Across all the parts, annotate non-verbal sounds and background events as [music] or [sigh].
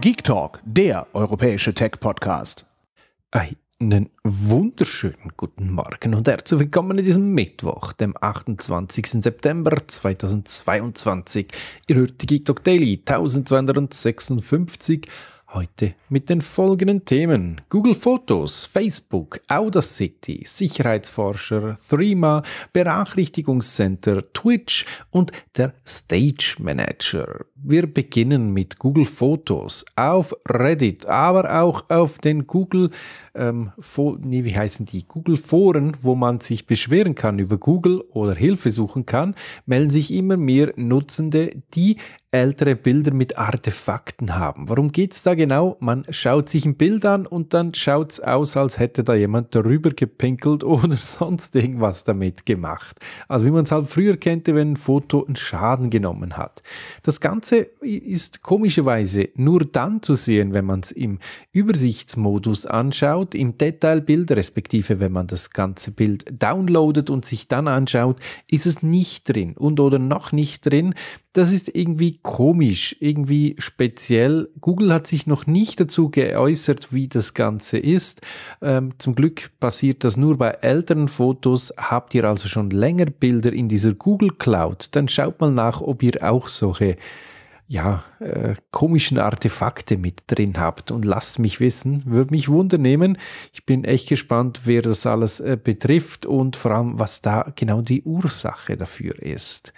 Geek Talk, der europäische Tech-Podcast. Einen wunderschönen guten Morgen und herzlich willkommen in diesem Mittwoch, dem 28. September 2022. Ihr hört die Geek Talk Daily 1256 Heute mit den folgenden Themen: Google Fotos, Facebook, Audacity, Sicherheitsforscher, Threema, Benachrichtigungscenter, Twitch und der Stage Manager. Wir beginnen mit Google Fotos auf Reddit, aber auch auf den Google, ähm, nee, wie heißen die? Google Foren, wo man sich beschweren kann über Google oder Hilfe suchen kann, melden sich immer mehr Nutzende, die ältere Bilder mit Artefakten haben. Warum geht es da genau? Man schaut sich ein Bild an und dann schaut es aus, als hätte da jemand darüber gepinkelt [laughs] oder sonst irgendwas damit gemacht. Also wie man es halt früher kannte, wenn ein Foto einen Schaden genommen hat. Das Ganze ist komischerweise nur dann zu sehen, wenn man es im Übersichtsmodus anschaut, im Detailbild, respektive wenn man das ganze Bild downloadet und sich dann anschaut, ist es nicht drin und oder noch nicht drin. Das ist irgendwie komisch, irgendwie speziell. Google hat sich noch nicht dazu geäußert, wie das Ganze ist. Ähm, zum Glück passiert das nur bei älteren Fotos. Habt ihr also schon länger Bilder in dieser Google Cloud? Dann schaut mal nach, ob ihr auch solche ja, äh, komischen Artefakte mit drin habt und lasst mich wissen. Würde mich wundernehmen. Ich bin echt gespannt, wer das alles äh, betrifft und vor allem, was da genau die Ursache dafür ist.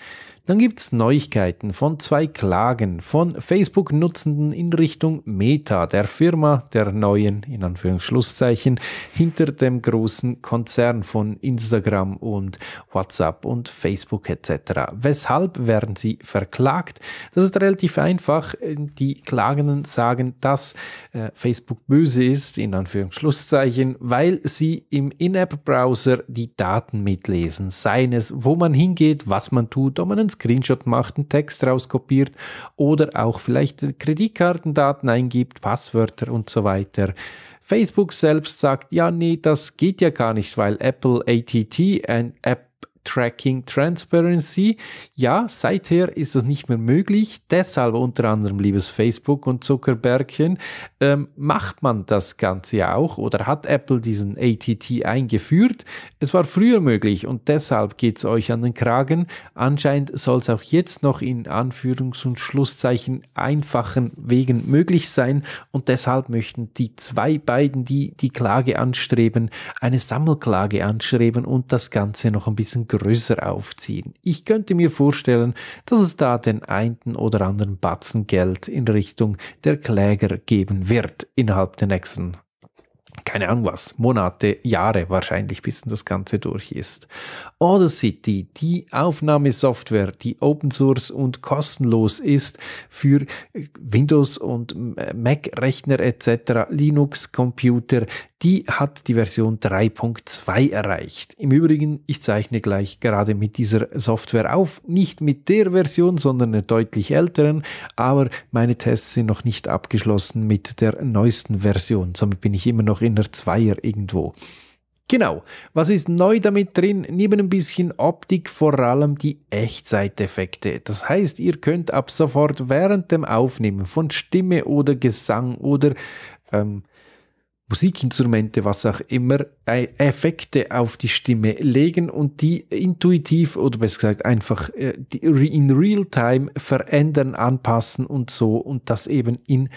Dann gibt's Neuigkeiten von zwei Klagen von Facebook-Nutzenden in Richtung Meta, der Firma der neuen, in Anführungsschlusszeichen, hinter dem großen Konzern von Instagram und WhatsApp und Facebook etc. Weshalb werden sie verklagt? Das ist relativ einfach. Die Klagenden sagen, dass äh, Facebook böse ist, in Anführungsschlusszeichen, weil sie im In-App-Browser die Daten mitlesen. Seien es, wo man hingeht, was man tut, ob man ins Screenshot macht, einen Text rauskopiert oder auch vielleicht Kreditkartendaten eingibt, Passwörter und so weiter. Facebook selbst sagt, ja, nee, das geht ja gar nicht, weil Apple ATT, ein App Tracking Transparency. Ja, seither ist das nicht mehr möglich. Deshalb unter anderem, liebes Facebook und Zuckerbergchen, ähm, macht man das Ganze auch oder hat Apple diesen ATT eingeführt. Es war früher möglich und deshalb geht es euch an den Kragen. Anscheinend soll es auch jetzt noch in Anführungs- und Schlusszeichen einfachen Wegen möglich sein und deshalb möchten die zwei beiden, die die Klage anstreben, eine Sammelklage anstreben und das Ganze noch ein bisschen größer größer aufziehen. Ich könnte mir vorstellen, dass es da den einen oder anderen Batzen Geld in Richtung der Kläger geben wird innerhalb der nächsten keine Ahnung was, Monate, Jahre wahrscheinlich, bis das Ganze durch ist. Audacity, die Aufnahmesoftware, die Open Source und kostenlos ist für Windows und Mac-Rechner etc., Linux-Computer, die hat die Version 3.2 erreicht. Im Übrigen, ich zeichne gleich gerade mit dieser Software auf, nicht mit der Version, sondern einer deutlich älteren, aber meine Tests sind noch nicht abgeschlossen mit der neuesten Version. Somit bin ich immer noch in der Zweier irgendwo. Genau, was ist neu damit drin? Neben ein bisschen Optik vor allem die Echtzeiteffekte. Das heißt, ihr könnt ab sofort während dem Aufnehmen von Stimme oder Gesang oder ähm, Musikinstrumente, was auch immer, äh, Effekte auf die Stimme legen und die intuitiv oder besser gesagt einfach äh, in Real-Time verändern, anpassen und so und das eben in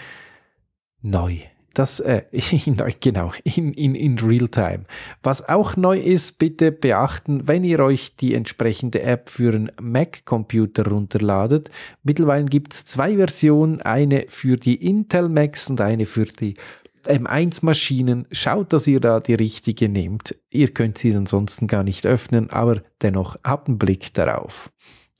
neu. Das, äh, [laughs] in, genau, in, in, in Real-Time. Was auch neu ist, bitte beachten, wenn ihr euch die entsprechende App für einen Mac-Computer runterladet. Mittlerweile gibt es zwei Versionen, eine für die Intel Macs und eine für die M1-Maschinen, ähm, schaut, dass ihr da die richtige nehmt. Ihr könnt sie ansonsten gar nicht öffnen, aber dennoch habt einen Blick darauf.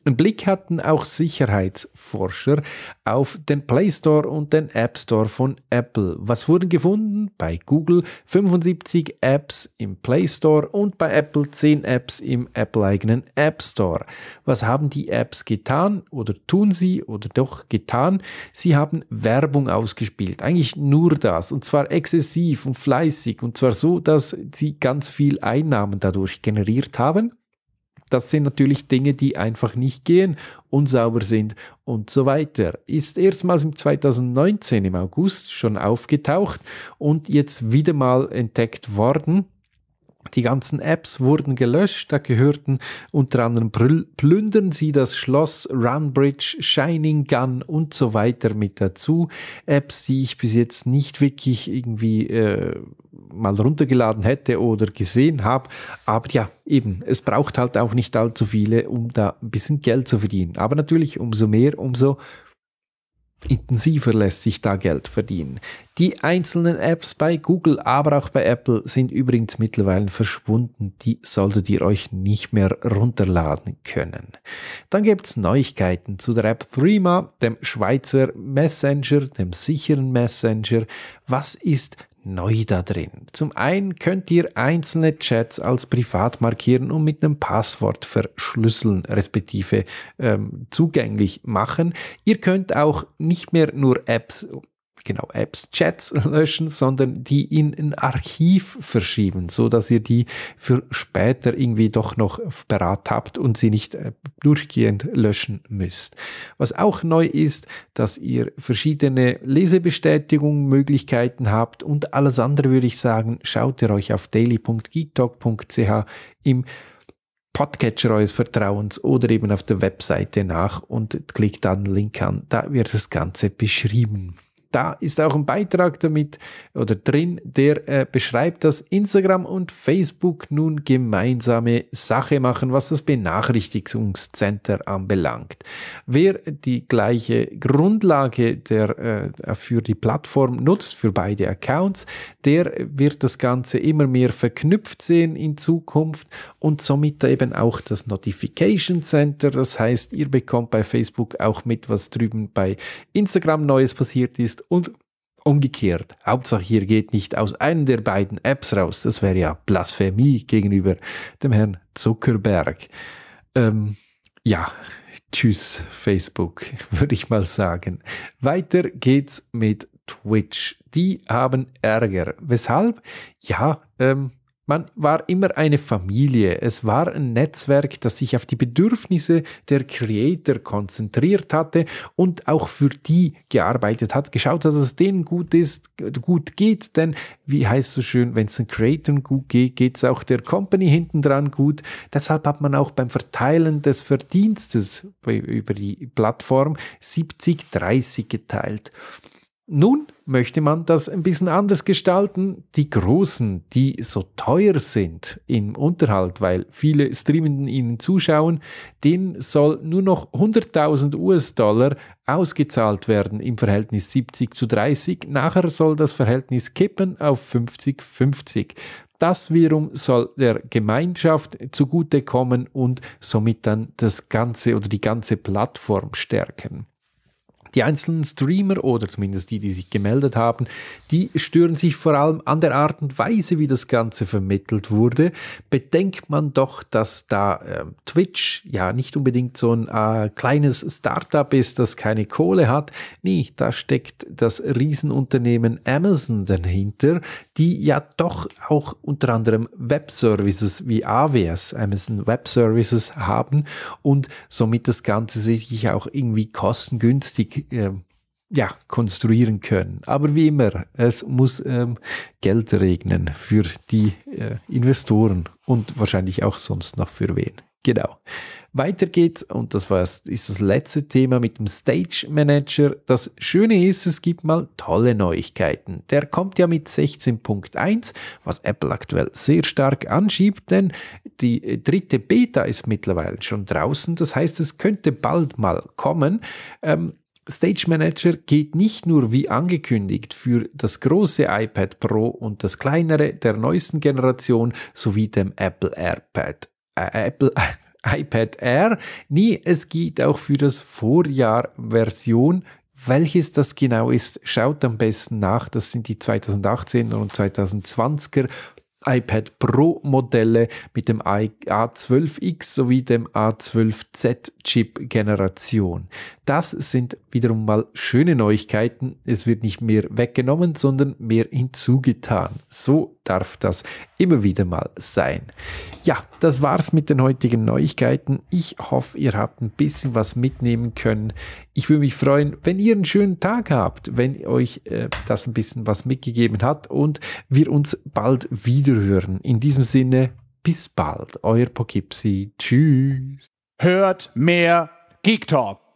Ein Blick hatten auch Sicherheitsforscher auf den Play Store und den App Store von Apple. Was wurden gefunden? Bei Google 75 Apps im Play Store und bei Apple 10 Apps im Apple-eigenen App Store. Was haben die Apps getan oder tun sie oder doch getan? Sie haben Werbung ausgespielt. Eigentlich nur das. Und zwar exzessiv und fleißig. Und zwar so, dass sie ganz viel Einnahmen dadurch generiert haben das sind natürlich Dinge, die einfach nicht gehen, unsauber sind und so weiter. Ist erstmals im 2019 im August schon aufgetaucht und jetzt wieder mal entdeckt worden. Die ganzen Apps wurden gelöscht, da gehörten unter anderem plündern sie das Schloss, Runbridge, Shining Gun und so weiter mit dazu. Apps, die ich bis jetzt nicht wirklich irgendwie äh, mal runtergeladen hätte oder gesehen habe. Aber ja, eben, es braucht halt auch nicht allzu viele, um da ein bisschen Geld zu verdienen. Aber natürlich umso mehr, umso Intensiver lässt sich da Geld verdienen. Die einzelnen Apps bei Google, aber auch bei Apple sind übrigens mittlerweile verschwunden. Die solltet ihr euch nicht mehr runterladen können. Dann gibt's Neuigkeiten zu der App Threema, dem Schweizer Messenger, dem sicheren Messenger. Was ist neu da drin. Zum einen könnt ihr einzelne Chats als privat markieren und mit einem Passwort verschlüsseln, respektive ähm, zugänglich machen. Ihr könnt auch nicht mehr nur Apps genau, Apps, Chats löschen, sondern die in ein Archiv verschieben, so dass ihr die für später irgendwie doch noch parat habt und sie nicht äh, durchgehend löschen müsst. Was auch neu ist, dass ihr verschiedene Lesebestätigungen, Möglichkeiten habt und alles andere würde ich sagen, schaut ihr euch auf daily.geektalk.ch im Podcatcher eures Vertrauens oder eben auf der Webseite nach und klickt dann den Link an. Da wird das Ganze beschrieben. Da ist auch ein Beitrag damit oder drin, der äh, beschreibt, dass Instagram und Facebook nun gemeinsame Sache machen, was das Benachrichtigungscenter anbelangt. Wer die gleiche Grundlage der, äh, für die Plattform nutzt, für beide Accounts, der wird das Ganze immer mehr verknüpft sehen in Zukunft und somit eben auch das Notification Center. Das heißt, ihr bekommt bei Facebook auch mit, was drüben bei Instagram Neues passiert ist willst und umgekehrt. Hauptsache hier geht nicht aus einer der beiden Apps raus. Das wäre ja Blasphemie gegenüber dem Herrn Zuckerberg. Ähm, ja, tschüss Facebook, [laughs] würde ich mal sagen. Weiter geht's mit Twitch. Die haben Ärger. Weshalb? Ja, ähm, man war immer eine Familie. Es war ein Netzwerk, das sich auf die Bedürfnisse der Creator konzentriert hatte und auch für die gearbeitet hat, geschaut dass es denen gut ist, gut geht. Denn wie heißt es so schön, wenn es den Creator gut geht, geht es auch der Company hintendran gut. Deshalb hat man auch beim Verteilen des Verdienstes über die Plattform 70-30 geteilt. Nun möchte man das ein bisschen anders gestalten. Die Großen, die so teuer sind im Unterhalt, weil viele Streamenden ihnen zuschauen, denen soll nur noch 100.000 US-Dollar ausgezahlt werden im Verhältnis 70 zu 30. Nachher soll das Verhältnis kippen auf 50-50. Das wiederum soll der Gemeinschaft zugutekommen und somit dann das Ganze oder die ganze Plattform stärken. Die einzelnen Streamer oder zumindest die, die sich gemeldet haben, die stören sich vor allem an der Art und Weise, wie das Ganze vermittelt wurde. Bedenkt man doch, dass da äh, Twitch ja nicht unbedingt so ein äh, kleines Startup ist, das keine Kohle hat. Nee, da steckt das Riesenunternehmen Amazon dahinter, die ja doch auch unter anderem Web-Services wie AWS, Amazon Web Services haben und somit das Ganze sich auch irgendwie kostengünstig äh, ja, konstruieren können. Aber wie immer, es muss ähm, Geld regnen für die äh, Investoren und wahrscheinlich auch sonst noch für wen. Genau. Weiter geht's und das war, ist das letzte Thema mit dem Stage Manager. Das Schöne ist, es gibt mal tolle Neuigkeiten. Der kommt ja mit 16.1, was Apple aktuell sehr stark anschiebt, denn die äh, dritte Beta ist mittlerweile schon draußen. Das heißt, es könnte bald mal kommen. Ähm, Stage Manager geht nicht nur wie angekündigt für das große iPad Pro und das kleinere der neuesten Generation sowie dem Apple AirPad. Äh, Apple [laughs] iPad Air. Nee, es geht auch für das Vorjahr Version welches das genau ist, schaut am besten nach. Das sind die 2018er und 2020er iPad Pro Modelle mit dem A12X sowie dem A12Z Chip Generation. Das sind wiederum mal schöne Neuigkeiten. Es wird nicht mehr weggenommen, sondern mehr hinzugetan. So darf das immer wieder mal sein. Ja, das war's mit den heutigen Neuigkeiten. Ich hoffe, ihr habt ein bisschen was mitnehmen können. Ich würde mich freuen, wenn ihr einen schönen Tag habt, wenn euch äh, das ein bisschen was mitgegeben hat und wir uns bald wiederhören. In diesem Sinne, bis bald, euer Pokipsi. Tschüss. Hört mehr Geek Talk.